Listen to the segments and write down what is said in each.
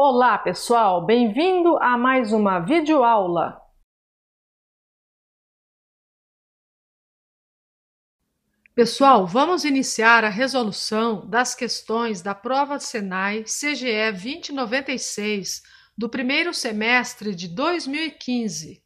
Olá, pessoal! Bem-vindo a mais uma videoaula. Pessoal, vamos iniciar a resolução das questões da prova Senai CGE 2096 do primeiro semestre de 2015.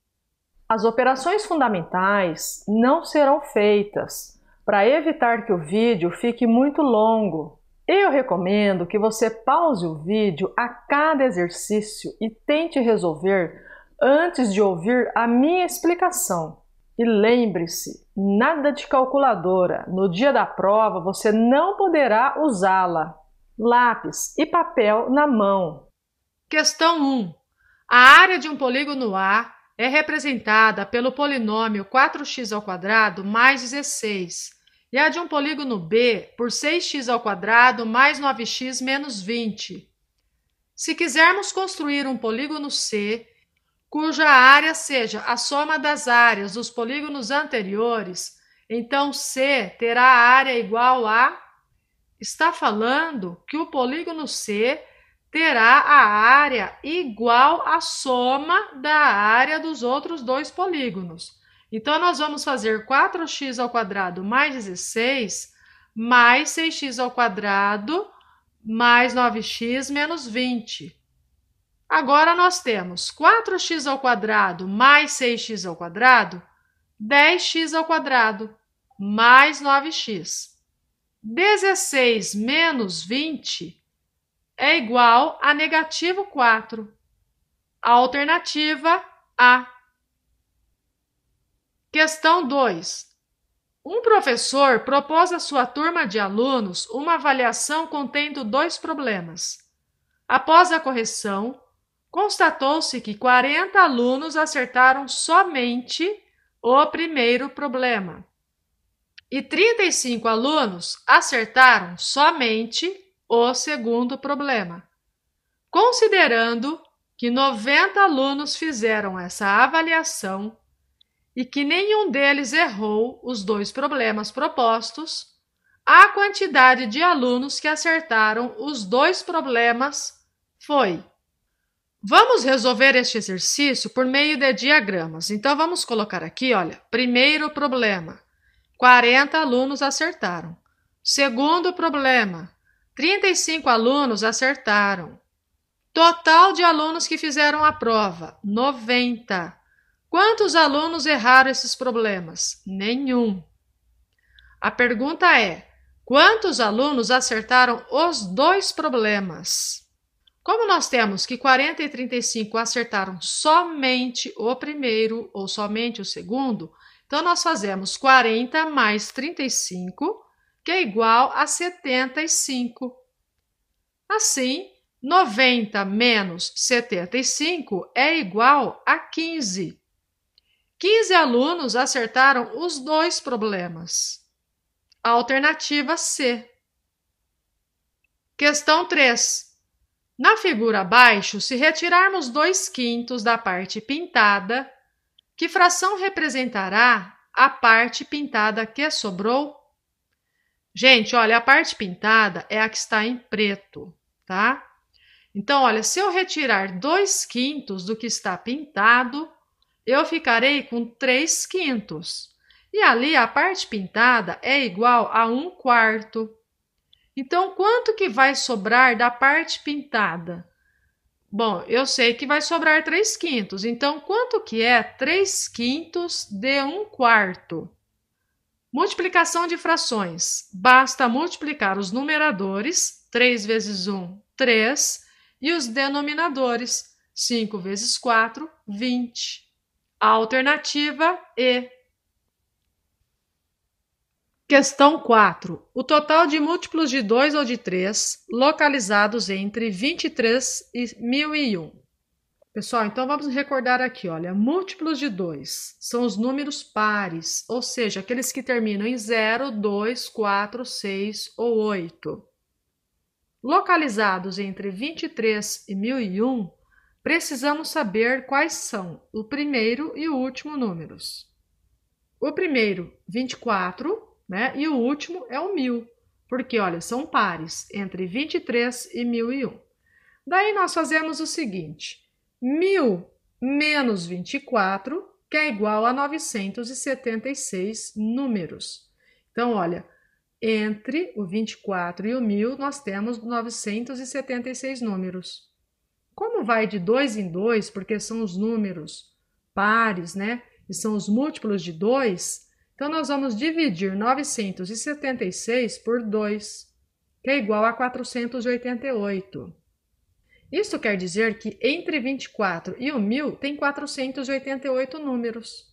As operações fundamentais não serão feitas para evitar que o vídeo fique muito longo. Eu recomendo que você pause o vídeo a cada exercício e tente resolver antes de ouvir a minha explicação. E lembre-se, nada de calculadora. No dia da prova você não poderá usá-la. Lápis e papel na mão. Questão 1. A área de um polígono A é representada pelo polinômio 4x² mais 16 e a de um polígono B por 6 x quadrado mais 9x menos 20. Se quisermos construir um polígono C, cuja área seja a soma das áreas dos polígonos anteriores, então C terá área igual a. Está falando que o polígono C terá a área igual à soma da área dos outros dois polígonos. Então, nós vamos fazer 4x ao quadrado mais 16 mais 6x ao quadrado mais 9x menos 20. Agora, nós temos 4x ao quadrado mais 6x ao quadrado, 10x ao quadrado mais 9x. 16 menos 20 é igual a negativo 4. A alternativa A. Questão 2. Um professor propôs à sua turma de alunos uma avaliação contendo dois problemas. Após a correção, constatou-se que 40 alunos acertaram somente o primeiro problema e 35 alunos acertaram somente o segundo problema. Considerando que 90 alunos fizeram essa avaliação, e que nenhum deles errou os dois problemas propostos, a quantidade de alunos que acertaram os dois problemas foi. Vamos resolver este exercício por meio de diagramas. Então, vamos colocar aqui, olha, primeiro problema, 40 alunos acertaram. Segundo problema, 35 alunos acertaram. Total de alunos que fizeram a prova, 90. Quantos alunos erraram esses problemas? Nenhum. A pergunta é: quantos alunos acertaram os dois problemas? Como nós temos que 40 e 35 acertaram somente o primeiro ou somente o segundo, então nós fazemos 40 mais 35, que é igual a 75. Assim, 90 menos 75 é igual a 15. 15 alunos acertaram os dois problemas. alternativa C. Questão 3. Na figura abaixo, se retirarmos 2 quintos da parte pintada, que fração representará a parte pintada que sobrou? Gente, olha, a parte pintada é a que está em preto, tá? Então, olha, se eu retirar 2 quintos do que está pintado, eu ficarei com 3 quintos. E ali a parte pintada é igual a 1 quarto. Então, quanto que vai sobrar da parte pintada? Bom, eu sei que vai sobrar 3 quintos. Então, quanto que é 3 quintos de 1 quarto? Multiplicação de frações. Basta multiplicar os numeradores, 3 vezes 1, 3, e os denominadores, 5 vezes 4, 20 alternativa E. Questão 4. O total de múltiplos de 2 ou de 3 localizados entre 23 e 1001. Pessoal, então vamos recordar aqui, olha, múltiplos de 2 são os números pares, ou seja, aqueles que terminam em 0, 2, 4, 6 ou 8. Localizados entre 23 e 1001, precisamos saber quais são o primeiro e o último números. O primeiro, 24, né? E o último é o 1000, porque olha, são pares entre 23 e 1001. Daí nós fazemos o seguinte: 1000 menos 24, que é igual a 976 números. Então, olha, entre o 24 e o 1000 nós temos 976 números. Como vai de dois em dois, porque são os números pares, né? E são os múltiplos de 2, então nós vamos dividir 976 por 2, que é igual a 488. Isso quer dizer que entre 24 e o 1.000 tem 488 números.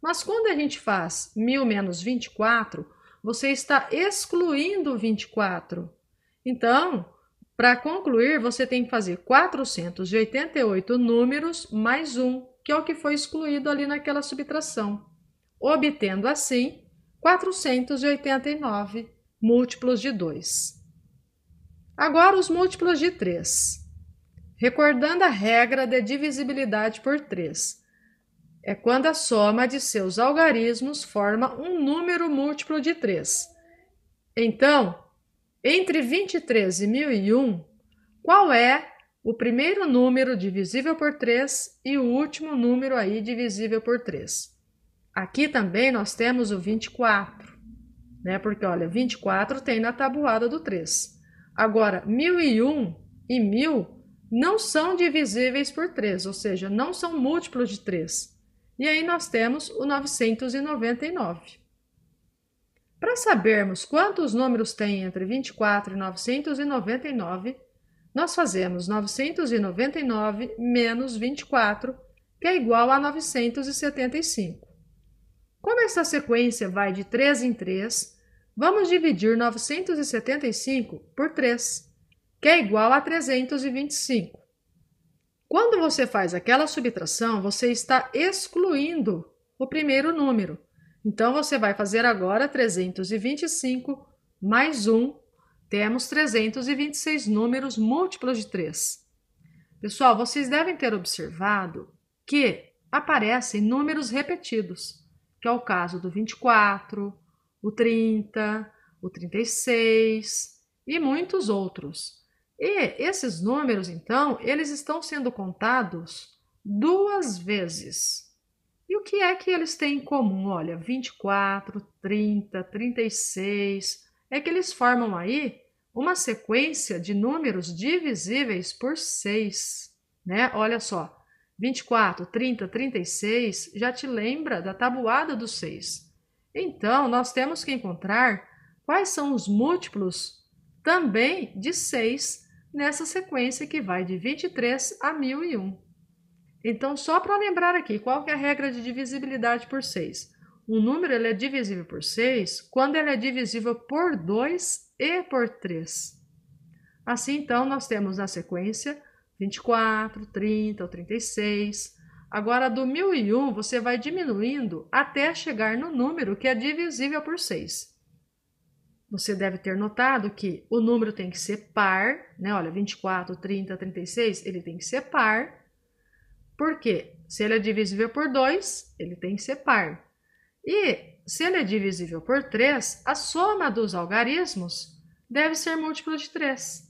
Mas quando a gente faz 1.000 menos 24, você está excluindo 24. Então, para concluir, você tem que fazer 488 números mais um, que é o que foi excluído ali naquela subtração, obtendo assim 489 múltiplos de 2. Agora os múltiplos de 3. Recordando a regra de divisibilidade por 3, é quando a soma de seus algarismos forma um número múltiplo de 3. Então, entre 23 e 1001, qual é o primeiro número divisível por 3 e o último número aí divisível por 3? Aqui também nós temos o 24, né? Porque olha, 24 tem na tabuada do 3. Agora, 1001 e 1000 não são divisíveis por 3, ou seja, não são múltiplos de 3. E aí nós temos o 999. Para sabermos quantos números tem entre 24 e 999, nós fazemos 999 menos 24, que é igual a 975. Como essa sequência vai de 3 em 3, vamos dividir 975 por 3, que é igual a 325. Quando você faz aquela subtração, você está excluindo o primeiro número então, você vai fazer agora 325 mais 1. Temos 326 números múltiplos de 3. Pessoal, vocês devem ter observado que aparecem números repetidos, que é o caso do 24, o 30, o 36 e muitos outros. E esses números, então, eles estão sendo contados duas vezes. E o que é que eles têm em comum? Olha, 24, 30, 36. É que eles formam aí uma sequência de números divisíveis por 6. Né? Olha só, 24, 30, 36 já te lembra da tabuada do 6. Então, nós temos que encontrar quais são os múltiplos também de 6 nessa sequência que vai de 23 a 1001. Então, só para lembrar aqui, qual é a regra de divisibilidade por 6? Um número ele é divisível por 6 quando ele é divisível por 2 e por 3. Assim, então, nós temos na sequência 24, 30 ou 36. Agora, do 1001, você vai diminuindo até chegar no número que é divisível por 6. Você deve ter notado que o número tem que ser par, né? Olha, 24, 30, 36, ele tem que ser par por quê? Se ele é divisível por 2, ele tem que ser par. E se ele é divisível por 3, a soma dos algarismos deve ser múltiplo de 3.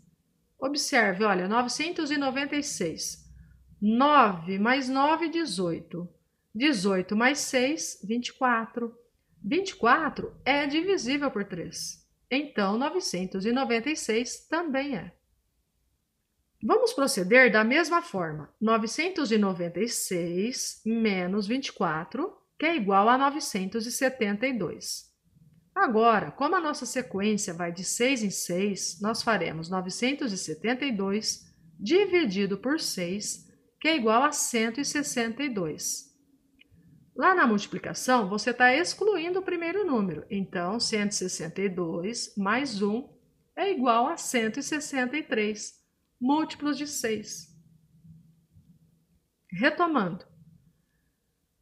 Observe, olha, 996. 9 mais 9, 18. 18 mais 6, 24. 24 é divisível por 3. Então, 996 também é. Vamos proceder da mesma forma. 996 menos 24, que é igual a 972. Agora, como a nossa sequência vai de 6 em 6, nós faremos 972 dividido por 6, que é igual a 162. Lá na multiplicação, você está excluindo o primeiro número. Então, 162 mais 1 é igual a 163 múltiplos de 6. Retomando.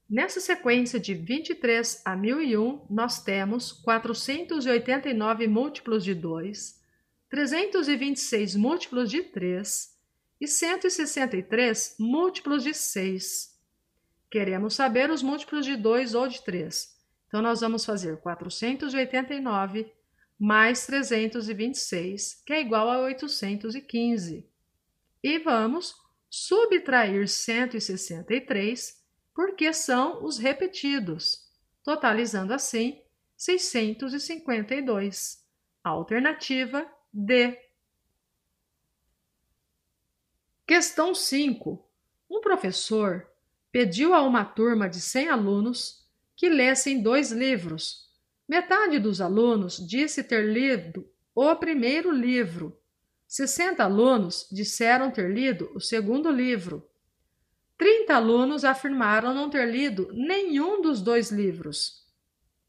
Nessa sequência de 23 a 1001, nós temos 489 múltiplos de 2, 326 múltiplos de 3 e 163 múltiplos de 6. Queremos saber os múltiplos de 2 ou de 3. Então, nós vamos fazer 489 múltiplos mais 326, que é igual a 815. E vamos subtrair 163, porque são os repetidos, totalizando assim 652. Alternativa D. Questão 5. Um professor pediu a uma turma de 100 alunos que lessem dois livros Metade dos alunos disse ter lido o primeiro livro. 60 alunos disseram ter lido o segundo livro. 30 alunos afirmaram não ter lido nenhum dos dois livros.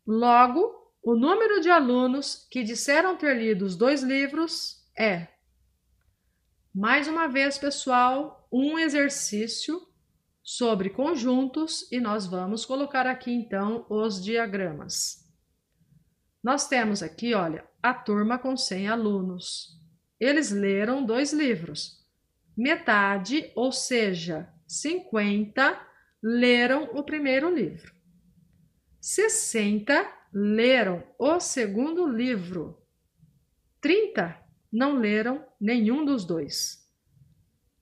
Logo, o número de alunos que disseram ter lido os dois livros é. Mais uma vez, pessoal, um exercício sobre conjuntos e nós vamos colocar aqui então os diagramas. Nós temos aqui, olha, a turma com 100 alunos. Eles leram dois livros. Metade, ou seja, 50, leram o primeiro livro. 60 leram o segundo livro. 30 não leram nenhum dos dois.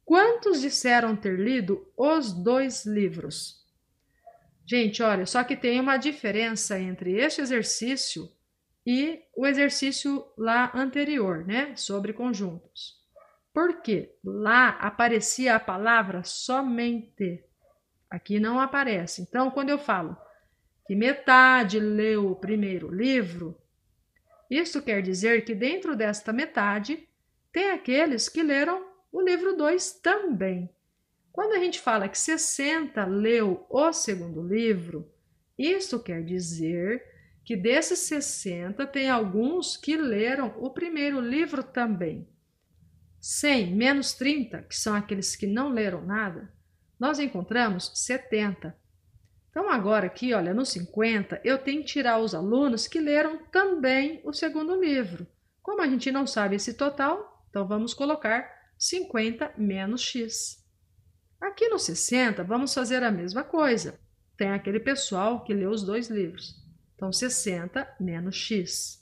Quantos disseram ter lido os dois livros? Gente, olha, só que tem uma diferença entre este exercício e o exercício lá anterior, né, sobre conjuntos. Porque lá aparecia a palavra somente. Aqui não aparece. Então, quando eu falo que metade leu o primeiro livro, isso quer dizer que dentro desta metade tem aqueles que leram o livro 2 também. Quando a gente fala que 60 leu o segundo livro, isso quer dizer que desses 60, tem alguns que leram o primeiro livro também. 100 menos 30, que são aqueles que não leram nada, nós encontramos 70. Então, agora aqui, olha, no 50, eu tenho que tirar os alunos que leram também o segundo livro. Como a gente não sabe esse total, então vamos colocar 50 menos x. Aqui no 60, vamos fazer a mesma coisa. Tem aquele pessoal que leu os dois livros. Então, 60 menos x.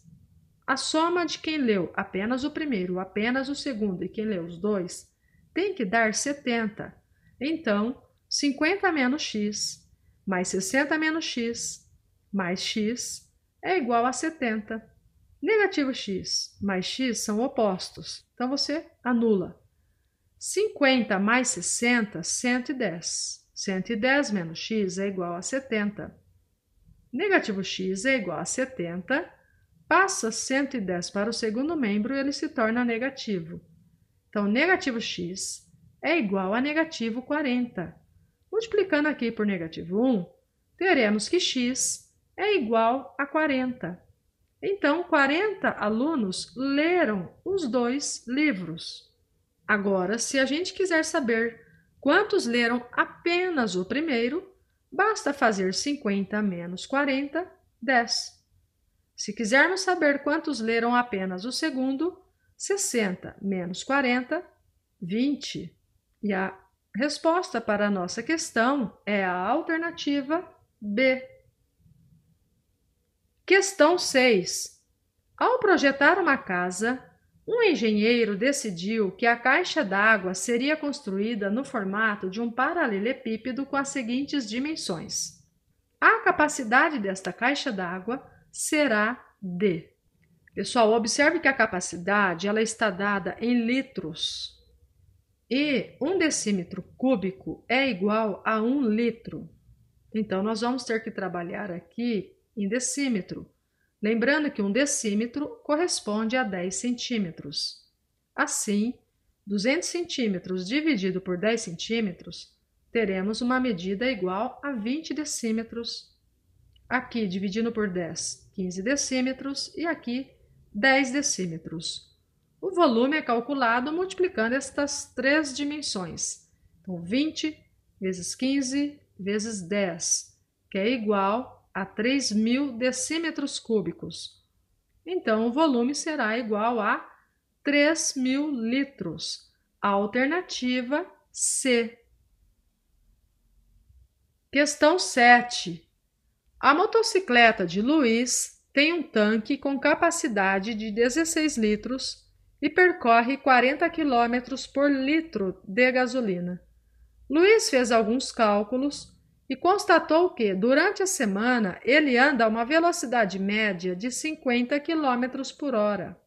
A soma de quem leu apenas o primeiro, apenas o segundo e quem leu os dois tem que dar 70. Então, 50 menos x mais 60 menos x mais x é igual a 70. Negativo x mais x são opostos, então você anula. 50 mais 60, 110. 110 menos x é igual a 70 negativo x é igual a 70, passa 110 para o segundo membro, ele se torna negativo. Então, negativo x é igual a negativo 40. Multiplicando aqui por negativo 1, teremos que x é igual a 40. Então, 40 alunos leram os dois livros. Agora, se a gente quiser saber quantos leram apenas o primeiro, Basta fazer 50 menos 40, 10. Se quisermos saber quantos leram apenas o segundo, 60 menos 40, 20. E a resposta para a nossa questão é a alternativa B. Questão 6. Ao projetar uma casa, um engenheiro decidiu que a caixa d'água seria construída no formato de um paralelepípedo com as seguintes dimensões. A capacidade desta caixa d'água será de. Pessoal, observe que a capacidade ela está dada em litros. E um decímetro cúbico é igual a um litro. Então, nós vamos ter que trabalhar aqui em decímetro. Lembrando que um decímetro corresponde a 10 centímetros. Assim, 200 centímetros dividido por 10 centímetros, teremos uma medida igual a 20 decímetros. Aqui, dividindo por 10, 15 decímetros e aqui, 10 decímetros. O volume é calculado multiplicando estas três dimensões. Então, 20 vezes 15 vezes 10, que é igual a 3.000 decímetros cúbicos. Então, o volume será igual a 3.000 litros. Alternativa C. Questão 7. A motocicleta de Luiz tem um tanque com capacidade de 16 litros e percorre 40 km por litro de gasolina. Luiz fez alguns cálculos e constatou que, durante a semana, ele anda a uma velocidade média de 50 km por hora.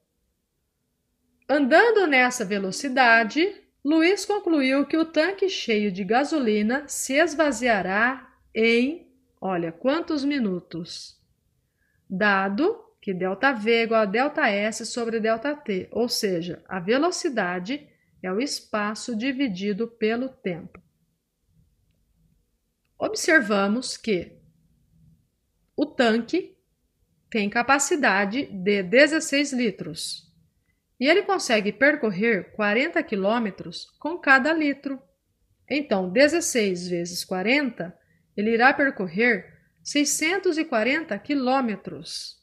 Andando nessa velocidade, Luiz concluiu que o tanque cheio de gasolina se esvaziará em, olha quantos minutos, dado que ΔV é igual a ΔS sobre ΔT, ou seja, a velocidade é o espaço dividido pelo tempo observamos que o tanque tem capacidade de 16 litros e ele consegue percorrer 40 quilômetros com cada litro. Então, 16 vezes 40, ele irá percorrer 640 quilômetros.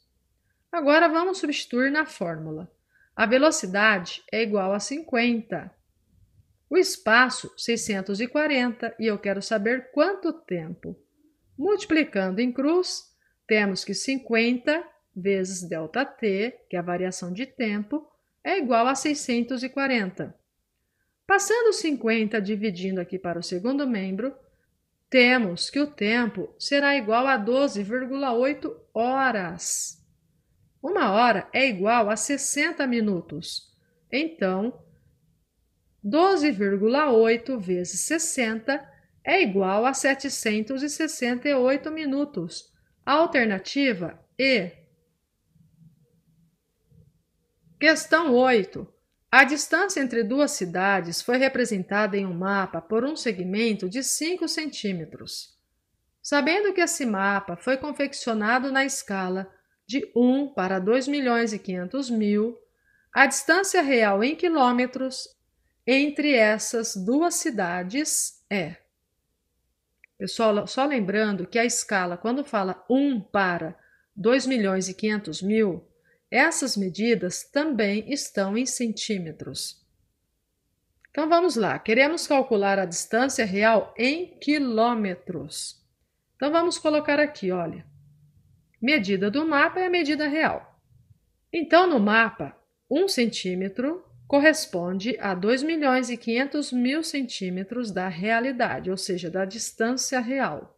Agora vamos substituir na fórmula. A velocidade é igual a 50 o espaço 640 e eu quero saber quanto tempo. Multiplicando em cruz, temos que 50 vezes ΔT, que é a variação de tempo, é igual a 640. Passando 50 dividindo aqui para o segundo membro, temos que o tempo será igual a 12,8 horas. Uma hora é igual a 60 minutos. Então, 12,8 vezes 60 é igual a 768 minutos. Alternativa E. Questão 8. A distância entre duas cidades foi representada em um mapa por um segmento de 5 centímetros. Sabendo que esse mapa foi confeccionado na escala de 1 para 2 milhões e 500 mil, a distância real em quilômetros entre essas duas cidades é. Pessoal, só lembrando que a escala, quando fala 1 para 2 milhões e 500 mil, essas medidas também estão em centímetros. Então vamos lá, queremos calcular a distância real em quilômetros. Então vamos colocar aqui, olha. Medida do mapa é a medida real. Então no mapa, 1 centímetro corresponde a 2 milhões e 500 mil centímetros da realidade, ou seja, da distância real.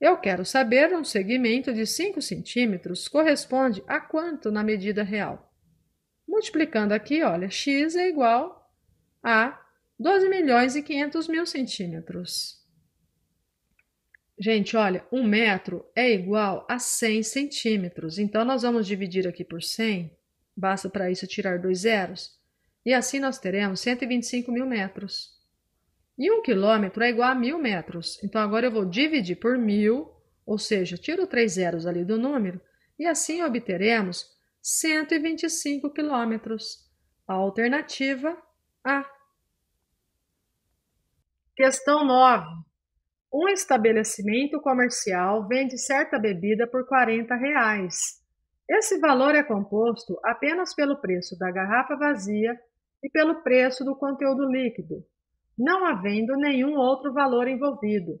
Eu quero saber um segmento de 5 centímetros corresponde a quanto na medida real. Multiplicando aqui, olha, x é igual a 12 milhões e 500 mil centímetros. Gente, olha, um metro é igual a 100 centímetros. Então, nós vamos dividir aqui por 100. Basta para isso tirar dois zeros e assim nós teremos 125 mil metros. E um quilômetro é igual a mil metros, então agora eu vou dividir por mil, ou seja, tiro três zeros ali do número, e assim obteremos 125 quilômetros. A alternativa A. Questão 9. Um estabelecimento comercial vende certa bebida por R$ 40. Reais. Esse valor é composto apenas pelo preço da garrafa vazia e pelo preço do conteúdo líquido, não havendo nenhum outro valor envolvido.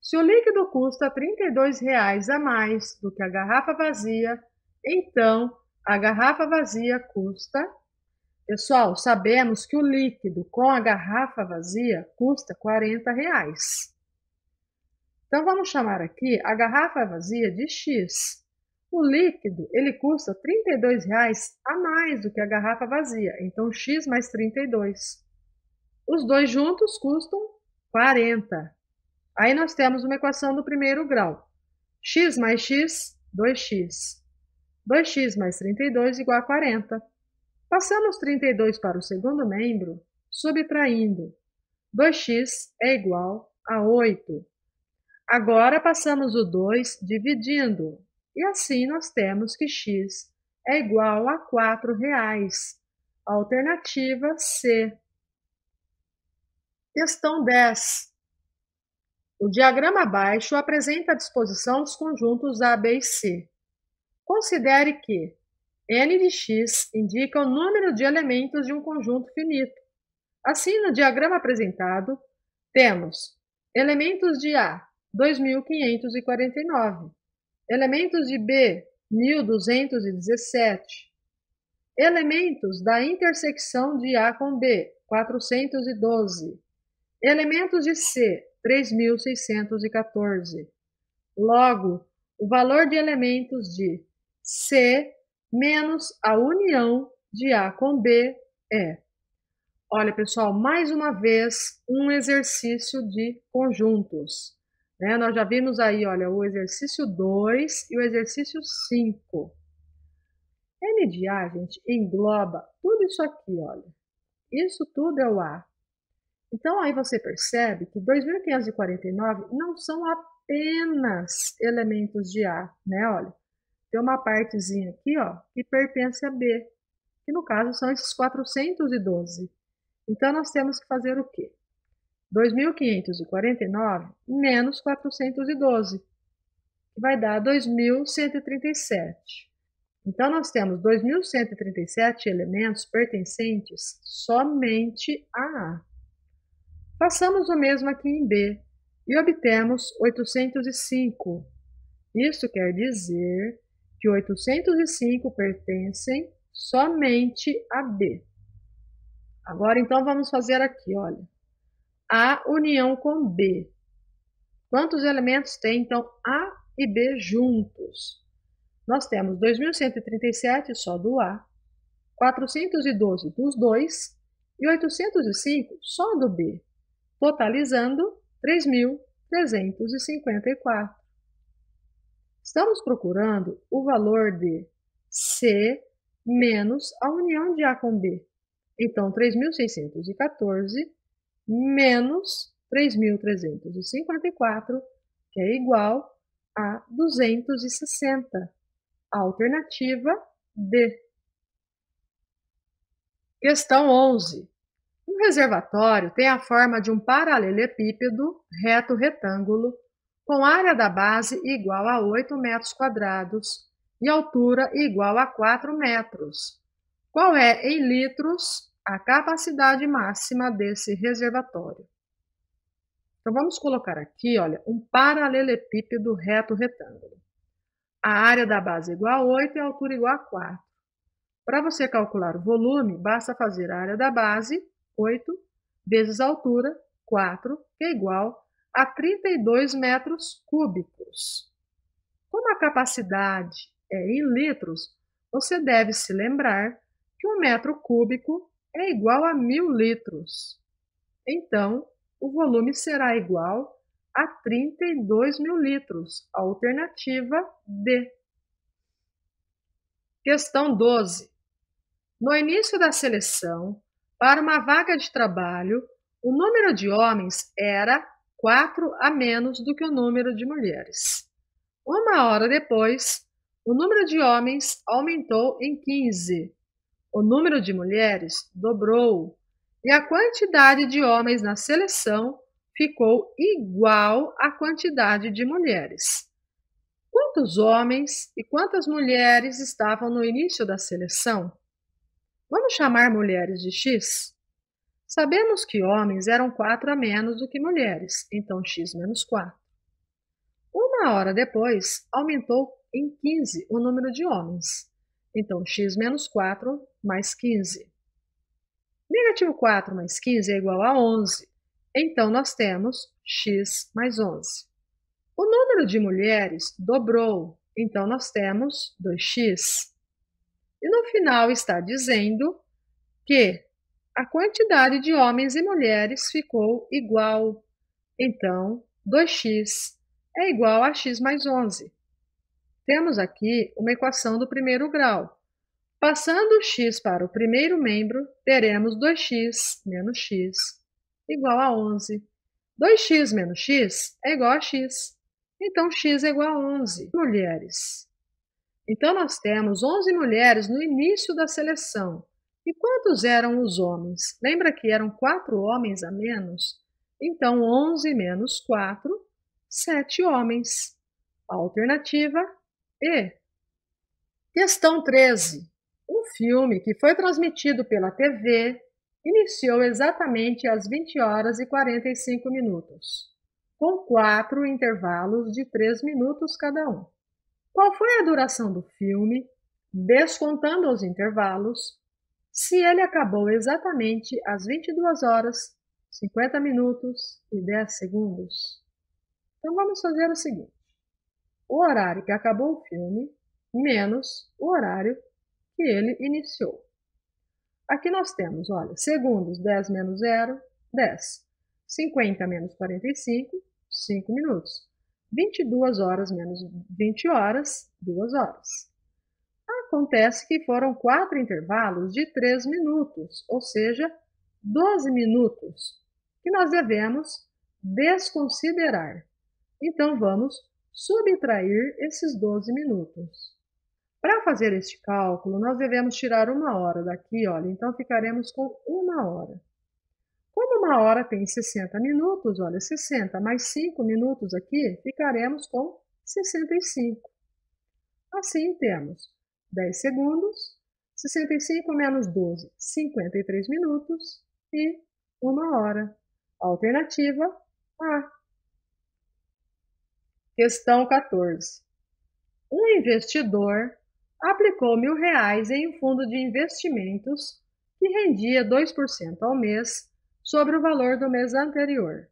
Se o líquido custa R$ 32,00 a mais do que a garrafa vazia, então a garrafa vazia custa. Pessoal, sabemos que o líquido com a garrafa vazia custa R$ 40,00. Então vamos chamar aqui a garrafa vazia de X. O líquido, ele custa R$ 32,00 a mais do que a garrafa vazia, então X mais 32. Os dois juntos custam 40. Aí nós temos uma equação do primeiro grau. X mais X, 2X. 2X mais 32 igual a 40. Passamos 32 para o segundo membro, subtraindo. 2x é igual a 8. Agora passamos o 2 dividindo. E assim nós temos que x é igual a R$ reais. Alternativa C. Questão 10. O diagrama abaixo apresenta a disposição dos conjuntos A, B e C. Considere que n de x indica o número de elementos de um conjunto finito. Assim, no diagrama apresentado, temos elementos de A, 2549, elementos de B, 1217, elementos da intersecção de A com B, 412, elementos de C, 3614. Logo, o valor de elementos de C menos a união de A com B é. Olha, pessoal, mais uma vez um exercício de conjuntos. Né? Nós já vimos aí, olha, o exercício 2 e o exercício 5. NDA, gente, engloba tudo isso aqui, olha. Isso tudo é o A. Então, aí você percebe que 2.549 não são apenas elementos de A, né? Olha, tem uma partezinha aqui, ó, que pertence a B, que no caso são esses 412. Então, nós temos que fazer o quê? 2.549 menos 412, que vai dar 2.137. Então, nós temos 2.137 elementos pertencentes somente a A. Passamos o mesmo aqui em B e obtemos 805. Isso quer dizer que 805 pertencem somente a B. Agora, então, vamos fazer aqui, olha. A união com B. Quantos elementos tem, então, A e B juntos? Nós temos 2.137 só do A, 412 dos dois e 805 só do B, totalizando 3.354. Estamos procurando o valor de C menos a união de A com B. Então, 3.614 menos 3.354, que é igual a 260. Alternativa D. Questão 11. Um reservatório tem a forma de um paralelepípedo reto retângulo com área da base igual a 8 metros quadrados e altura igual a 4 metros. Qual é, em litros, a capacidade máxima desse reservatório. Então vamos colocar aqui, olha, um paralelepípedo reto retângulo. A área da base é igual a 8 e a altura é igual a 4. Para você calcular o volume, basta fazer a área da base, 8, vezes a altura, 4, que é igual a 32 metros cúbicos. Como a capacidade é em litros, você deve se lembrar que um metro cúbico é igual a mil litros. Então, o volume será igual a 32 mil litros, alternativa D. Questão 12. No início da seleção, para uma vaga de trabalho, o número de homens era 4 a menos do que o número de mulheres. Uma hora depois, o número de homens aumentou em 15 o número de mulheres dobrou e a quantidade de homens na seleção ficou igual à quantidade de mulheres. Quantos homens e quantas mulheres estavam no início da seleção? Vamos chamar mulheres de X? Sabemos que homens eram quatro a menos do que mulheres, então X menos 4. Uma hora depois, aumentou em 15 o número de homens. Então, x menos 4 mais 15. Negativo 4 mais 15 é igual a 11. Então, nós temos x mais 11. O número de mulheres dobrou, então nós temos 2x. E no final está dizendo que a quantidade de homens e mulheres ficou igual. Então, 2x é igual a x mais 11. Temos aqui uma equação do primeiro grau. Passando o x para o primeiro membro, teremos 2x menos x igual a 11. 2x menos x é igual a x. Então, x é igual a 11 mulheres. Então, nós temos 11 mulheres no início da seleção. E quantos eram os homens? Lembra que eram quatro homens a menos? Então, 11 menos 4, 7 homens. A alternativa e questão 13. Um filme que foi transmitido pela TV iniciou exatamente às 20 horas e 45 minutos, com quatro intervalos de 3 minutos cada um. Qual foi a duração do filme, descontando os intervalos, se ele acabou exatamente às 22 horas, 50 minutos e 10 segundos? Então vamos fazer o seguinte: o horário que acabou o filme menos o horário que ele iniciou. Aqui nós temos, olha, segundos 10 menos 0, 10. 50 menos 45, 5 minutos. 22 horas menos 20 horas, 2 horas. Acontece que foram quatro intervalos de 3 minutos, ou seja, 12 minutos, que nós devemos desconsiderar. Então, vamos subtrair esses 12 minutos. Para fazer este cálculo, nós devemos tirar uma hora daqui, olha, então ficaremos com uma hora. Como uma hora tem 60 minutos, olha, 60 mais 5 minutos aqui, ficaremos com 65. Assim temos 10 segundos, 65 menos 12, 53 minutos e uma hora. Alternativa A. Questão 14. Um investidor aplicou mil reais em um fundo de investimentos que rendia 2% ao mês sobre o valor do mês anterior,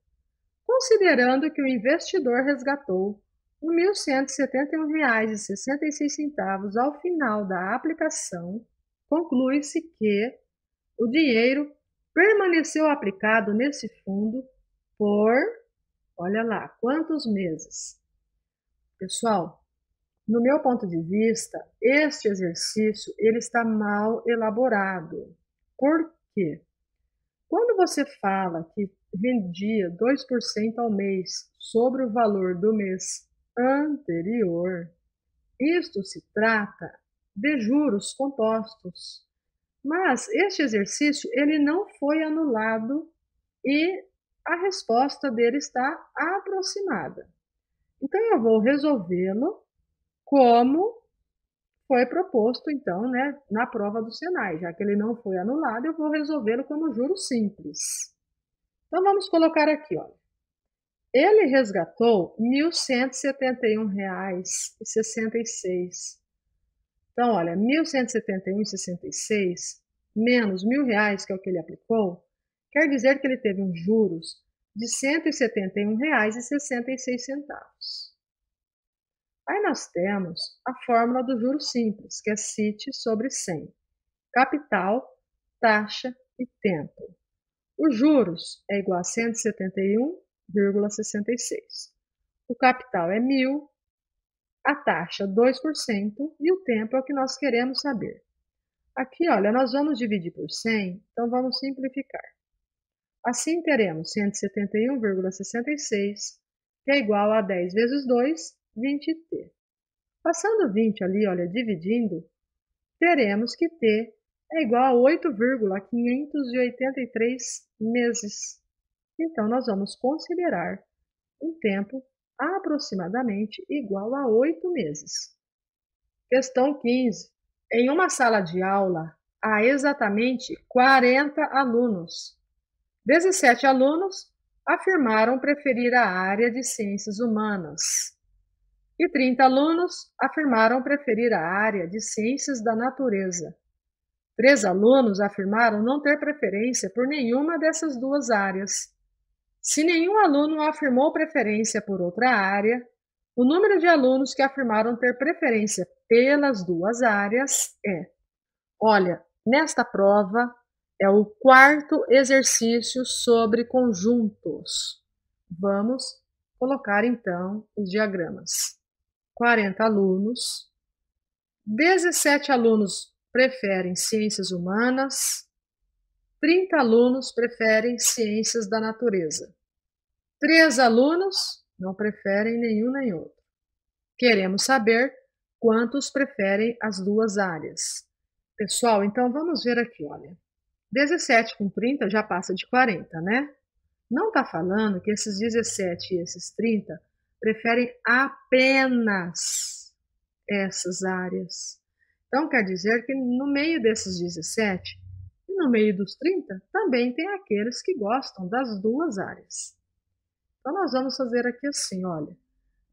considerando que o investidor resgatou R$ 1.171,66 ao final da aplicação, conclui-se que o dinheiro permaneceu aplicado nesse fundo por, olha lá, quantos meses? Pessoal, no meu ponto de vista, este exercício ele está mal elaborado. Por quê? Quando você fala que vendia 2% ao mês sobre o valor do mês anterior, isto se trata de juros compostos. Mas este exercício ele não foi anulado e a resposta dele está aproximada. Então eu vou resolvê-lo como foi proposto, então, né, na prova do Senai. Já que ele não foi anulado, eu vou resolvê-lo como juro simples. Então vamos colocar aqui, olha. Ele resgatou R$ 1.171,66. Então, olha, 1.171,66 menos R$ 1.000, que é o que ele aplicou, quer dizer que ele teve um juros de R$ 171,66. Aí nós temos a fórmula do juro simples, que é CIT sobre 100. Capital, taxa e tempo. Os juros é igual a 171,66. O capital é 1.000, a taxa 2% e o tempo é o que nós queremos saber. Aqui, olha, nós vamos dividir por 100, então vamos simplificar. Assim, teremos 171,66, que é igual a 10 vezes 2, 20t. Passando 20 ali, olha, dividindo, teremos que t é igual a 8,583 meses. Então, nós vamos considerar um tempo aproximadamente igual a 8 meses. Questão 15. Em uma sala de aula, há exatamente 40 alunos. 17 alunos afirmaram preferir a área de ciências humanas e 30 alunos afirmaram preferir a área de ciências da natureza. Três alunos afirmaram não ter preferência por nenhuma dessas duas áreas. Se nenhum aluno afirmou preferência por outra área, o número de alunos que afirmaram ter preferência pelas duas áreas é: olha, nesta prova é o quarto exercício sobre conjuntos. Vamos colocar então os diagramas. 40 alunos, 17 alunos preferem ciências humanas, 30 alunos preferem ciências da natureza. Três alunos não preferem nenhum nem outro. Queremos saber quantos preferem as duas áreas. Pessoal, então vamos ver aqui, olha. 17 com 30 já passa de 40, né? Não está falando que esses 17 e esses 30 preferem apenas essas áreas. Então, quer dizer que no meio desses 17 e no meio dos 30 também tem aqueles que gostam das duas áreas. Então, nós vamos fazer aqui assim: olha,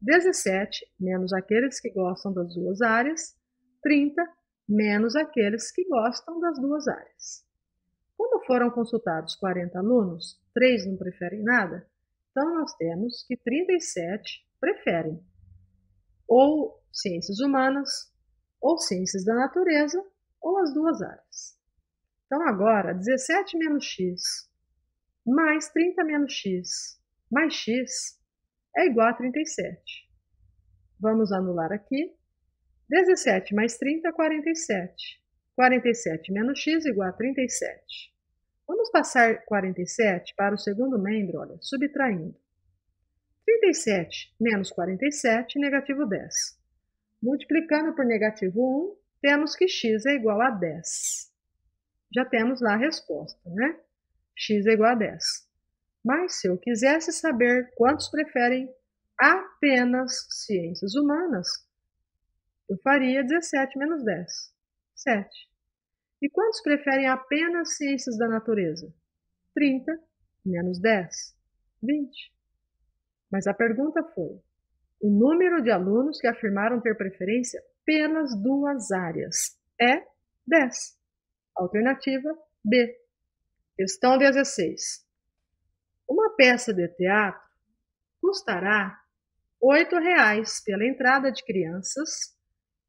17 menos aqueles que gostam das duas áreas, 30 menos aqueles que gostam das duas áreas. Como foram consultados 40 alunos, 3 não preferem nada, então nós temos que 37 preferem ou ciências humanas, ou ciências da natureza, ou as duas áreas. Então agora, 17 menos x mais 30 menos x mais x é igual a 37. Vamos anular aqui. 17 mais 30, 47. 47 menos x igual a 37. Vamos passar 47 para o segundo membro, olha, subtraindo. 37 menos 47, negativo 10. Multiplicando por negativo 1, temos que x é igual a 10. Já temos lá a resposta, né? x é igual a 10. Mas se eu quisesse saber quantos preferem apenas ciências humanas, eu faria 17 menos 10, 7. E quantos preferem apenas ciências da natureza? 30 menos 10, 20. Mas a pergunta foi: o número de alunos que afirmaram ter preferência apenas duas áreas é 10. Alternativa B. Questão 16. Uma peça de teatro custará R$ 8,00 pela entrada de crianças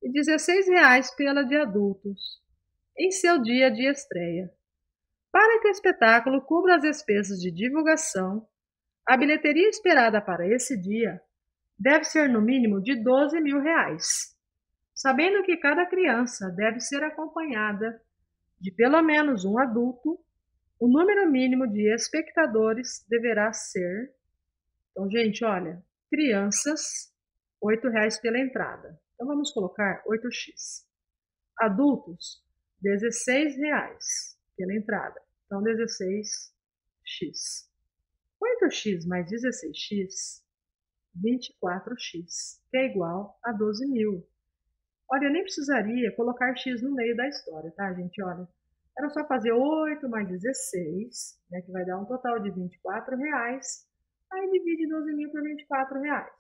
e R$ 16,00 pela de adultos em seu dia de estreia. Para que o espetáculo cubra as despesas de divulgação, a bilheteria esperada para esse dia deve ser no mínimo de 12 mil reais, sabendo que cada criança deve ser acompanhada de pelo menos um adulto, o número mínimo de espectadores deverá ser. Então, gente, olha, crianças, R$ reais pela entrada. Então, vamos colocar 8x. Adultos, 16 reais pela entrada. Então, 16x. 8x mais 16x, 24x, que é igual a 12 mil. Olha, eu nem precisaria colocar x no meio da história, tá, gente? Olha, era só fazer 8 mais 16, né, que vai dar um total de 24 reais. Aí divide 12 mil por 24 reais.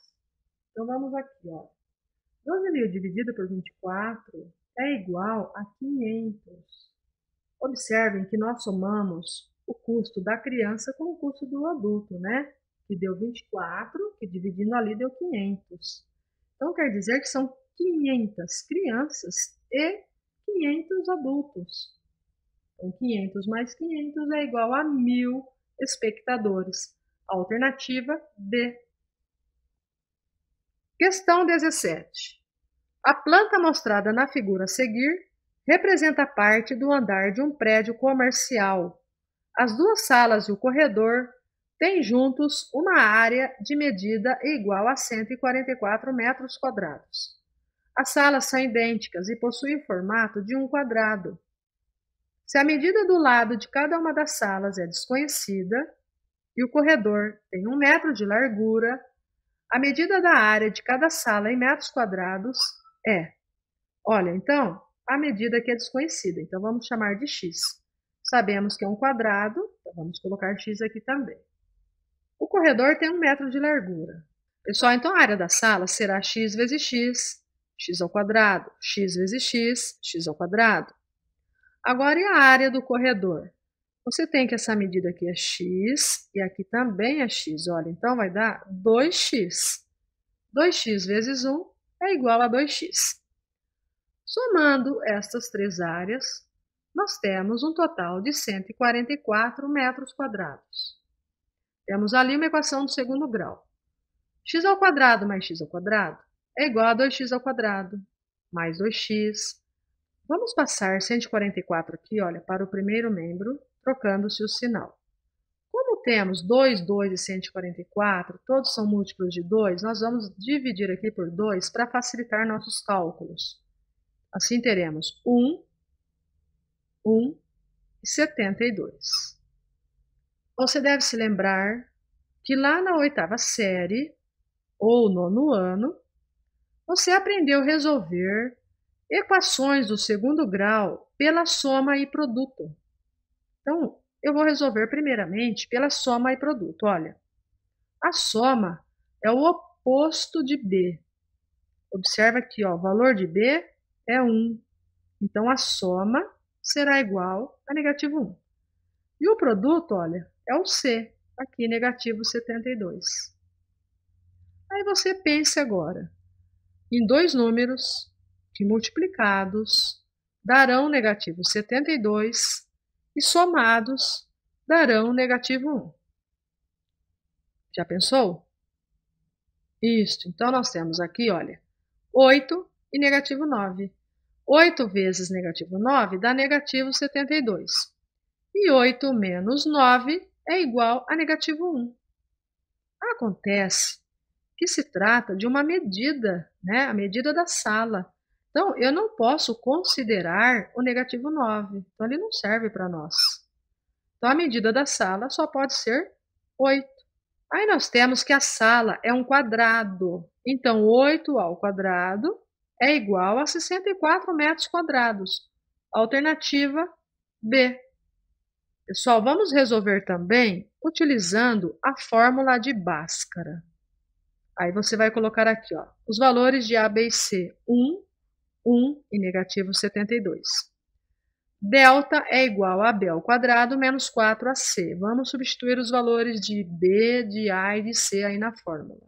Então, vamos aqui, ó. 12 mil dividido por 24 é igual a 500. Observem que nós somamos o custo da criança com o custo do adulto, né? Que deu 24, que dividindo ali deu 500. Então, quer dizer que são 500 crianças e 500 adultos. Então, 500 mais 500 é igual a 1.000 espectadores. Alternativa D. Questão 17. A planta mostrada na figura a seguir representa parte do andar de um prédio comercial. As duas salas e o corredor têm juntos uma área de medida igual a 144 metros quadrados. As salas são idênticas e possuem o formato de um quadrado. Se a medida do lado de cada uma das salas é desconhecida e o corredor tem um metro de largura, a medida da área de cada sala em metros quadrados é. Olha, então, a medida aqui é desconhecida, então vamos chamar de x. Sabemos que é um quadrado, então vamos colocar x aqui também. O corredor tem um metro de largura. Pessoal, então a área da sala será x vezes x, x ao quadrado, x vezes x, x ao quadrado. Agora, e a área do corredor? Você tem que essa medida aqui é x e aqui também é x. Olha, então vai dar 2x. 2x vezes 1 é igual a 2x. Somando estas três áreas, nós temos um total de 144 metros quadrados. Temos ali uma equação do segundo grau. x ao quadrado mais x ao quadrado é igual a 2x ao quadrado mais 2x. Vamos passar 144 aqui, olha, para o primeiro membro, trocando-se o sinal temos 2, 2 e 144, todos são múltiplos de 2, nós vamos dividir aqui por 2 para facilitar nossos cálculos. Assim teremos 1, 1 e 72. Você deve se lembrar que lá na oitava série, ou nono ano, você aprendeu a resolver equações do segundo grau pela soma e produto. Então, eu vou resolver primeiramente pela soma e produto. Olha, a soma é o oposto de B. Observa aqui, ó, o valor de B é 1. Então, a soma será igual a negativo 1. E o produto, olha, é o C, aqui negativo 72. Aí você pense agora em dois números que multiplicados darão negativo 72 e somados darão negativo 1. Já pensou? Isto. Então, nós temos aqui, olha, 8 e negativo 9. 8 vezes negativo 9 dá negativo 72. E 8 menos 9 é igual a negativo 1. Acontece que se trata de uma medida, né? a medida da sala. Então, eu não posso considerar o negativo 9. Então, ele não serve para nós. Então, a medida da sala só pode ser 8. Aí nós temos que a sala é um quadrado. Então, 8 ao quadrado é igual a 64 metros quadrados. Alternativa B. Pessoal, vamos resolver também utilizando a fórmula de Bhaskara. Aí você vai colocar aqui, ó, os valores de A, B e C. 1, 1 e negativo 72. Delta é igual a B ao quadrado menos 4AC. Vamos substituir os valores de B, de A e de C aí na fórmula.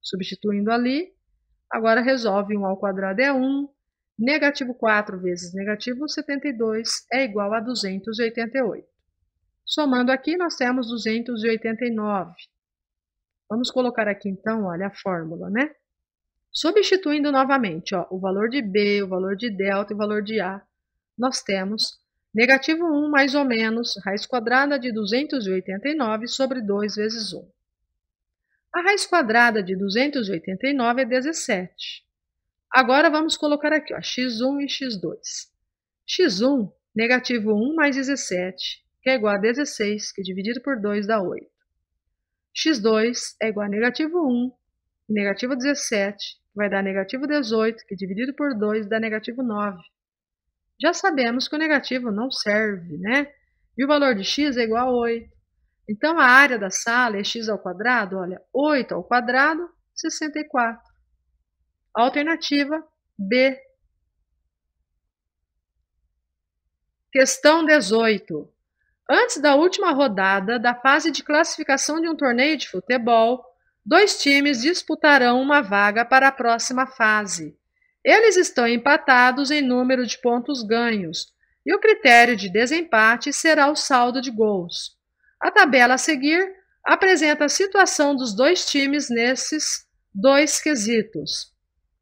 Substituindo ali, agora resolve 1 ao quadrado é 1, negativo 4 vezes negativo 72 é igual a 288. Somando aqui, nós temos 289. Vamos colocar aqui, então, olha a fórmula, né? Substituindo novamente ó, o valor de B, o valor de delta e o valor de A, nós temos negativo 1 mais ou menos raiz quadrada de 289 sobre 2 vezes 1. A raiz quadrada de 289 é 17. Agora vamos colocar aqui ó, x1 e x2. x1, negativo 1 mais 17, que é igual a 16, que é dividido por 2 dá 8. x2 é igual a negativo 1, negativo 17, vai dar negativo 18, que dividido por 2 dá negativo 9. Já sabemos que o negativo não serve, né? E o valor de x é igual a 8. Então, a área da sala é x ao quadrado, olha, 8 ao quadrado, 64. Alternativa B. Questão 18. Antes da última rodada da fase de classificação de um torneio de futebol, dois times disputarão uma vaga para a próxima fase. Eles estão empatados em número de pontos ganhos e o critério de desempate será o saldo de gols. A tabela a seguir apresenta a situação dos dois times nesses dois quesitos.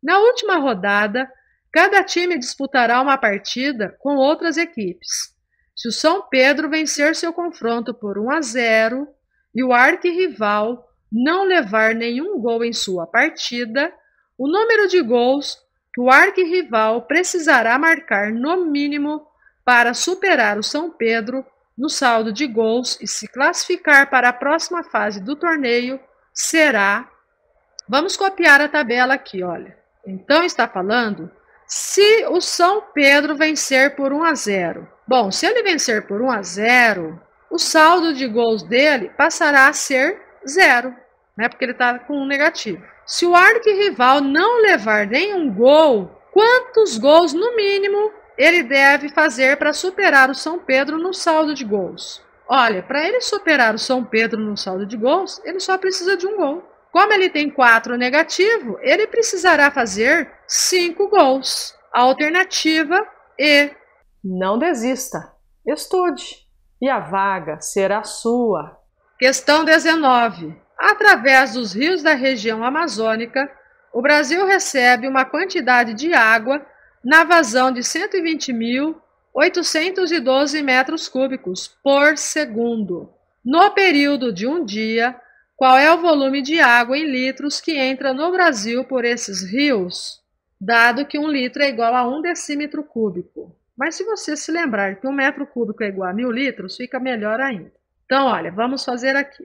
Na última rodada, cada time disputará uma partida com outras equipes. Se o São Pedro vencer seu confronto por 1 a 0 e o arquirrival não levar nenhum gol em sua partida, o número de gols que o arquirrival precisará marcar no mínimo para superar o São Pedro no saldo de gols e se classificar para a próxima fase do torneio será. Vamos copiar a tabela aqui, olha. Então está falando se o São Pedro vencer por 1 a 0. Bom, se ele vencer por 1 a 0, o saldo de gols dele passará a ser zero né? Porque ele está com um negativo. Se o arquirrival não levar nenhum gol, quantos gols no mínimo ele deve fazer para superar o São Pedro no saldo de gols? Olha, para ele superar o São Pedro no saldo de gols, ele só precisa de um gol. Como ele tem quatro negativo, ele precisará fazer cinco gols. alternativa E. Não desista, estude e a vaga será sua. Questão 19. Através dos rios da região amazônica, o Brasil recebe uma quantidade de água na vazão de 120.812 metros cúbicos por segundo. No período de um dia, qual é o volume de água em litros que entra no Brasil por esses rios? Dado que um litro é igual a um decímetro cúbico. Mas se você se lembrar que um metro cúbico é igual a mil litros, fica melhor ainda. Então, olha, vamos fazer aqui.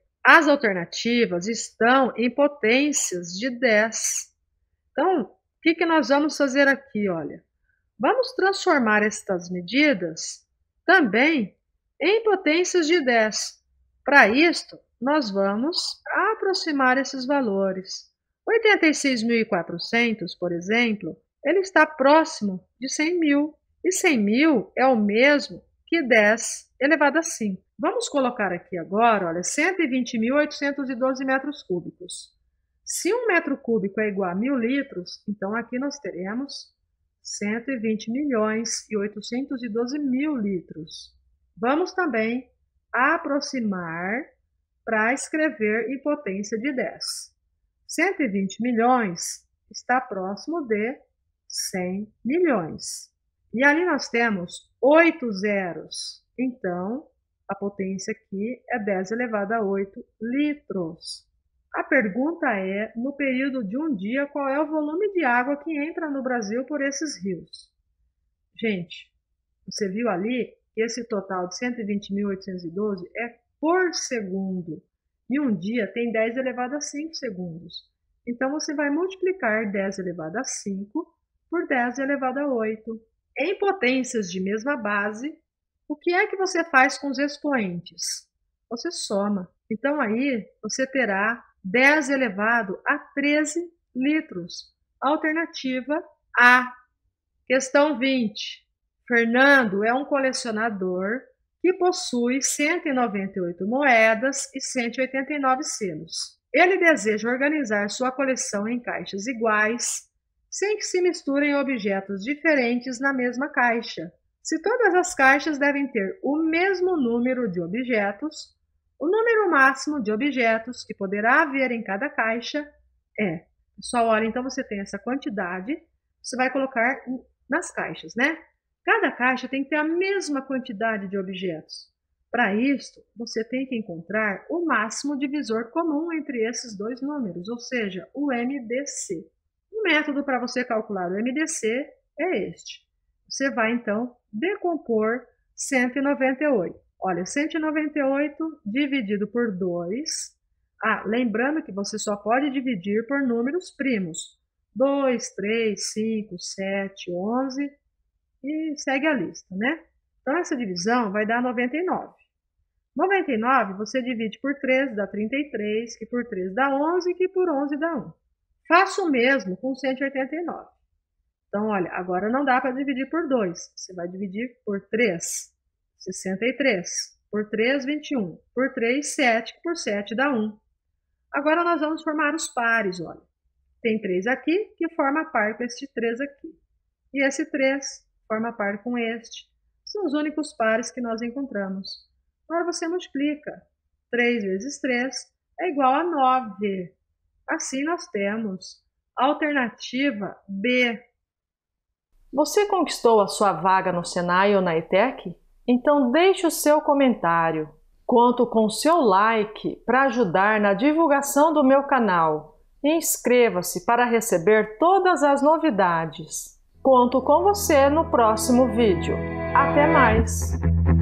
As alternativas estão em potências de 10. Então, o que, que nós vamos fazer aqui? Olha, vamos transformar estas medidas também em potências de 10. Para isto, nós vamos aproximar esses valores. 86.400, por exemplo, ele está próximo de 100.000. E 100.000 é o mesmo que 10 elevado a 5. Vamos colocar aqui agora, olha, 120.812 metros cúbicos. Se um metro cúbico é igual a mil litros, então aqui nós teremos 120 milhões e 812 mil litros. Vamos também aproximar para escrever em potência de 10. 120 milhões está próximo de 100 milhões. E ali nós temos oito zeros. Então, a potência aqui é 10 elevado a 8 litros. A pergunta é, no período de um dia, qual é o volume de água que entra no Brasil por esses rios? Gente, você viu ali? Esse total de 120.812 é por segundo. E um dia tem 10 elevado a 5 segundos. Então, você vai multiplicar 10 elevado a 5 por 10 elevado a 8. Em potências de mesma base, o que é que você faz com os expoentes? Você soma. Então aí você terá 10 elevado a 13 litros. Alternativa A. Questão 20. Fernando é um colecionador que possui 198 moedas e 189 selos. Ele deseja organizar sua coleção em caixas iguais, sem que se misturem objetos diferentes na mesma caixa. Se todas as caixas devem ter o mesmo número de objetos, o número máximo de objetos que poderá haver em cada caixa é. Só olha, então você tem essa quantidade, você vai colocar nas caixas, né? Cada caixa tem que ter a mesma quantidade de objetos. Para isso, você tem que encontrar o máximo divisor comum entre esses dois números, ou seja, o MDC. O método para você calcular o MDC é este você vai então decompor 198. Olha, 198 dividido por 2. Ah, lembrando que você só pode dividir por números primos. 2, 3, 5, 7, 11 e segue a lista, né? Então, essa divisão vai dar 99. 99 você divide por 3, dá 33, que por 3 dá 11, que por 11 dá 1. Faço o mesmo com 189. Então, olha, agora não dá para dividir por 2. Você vai dividir por 3. 63. Por 3, 21. Por 3, 7. Por 7 dá 1. Agora nós vamos formar os pares, olha. Tem 3 aqui que forma par com este 3 aqui. E esse 3 forma par com este. São os únicos pares que nós encontramos. Agora você multiplica. 3 vezes 3 é igual a 9. Assim nós temos alternativa B você conquistou a sua vaga no Senai ou na ETEC? Então deixe o seu comentário. Conto com seu like para ajudar na divulgação do meu canal. Inscreva-se para receber todas as novidades. Conto com você no próximo vídeo. Até mais!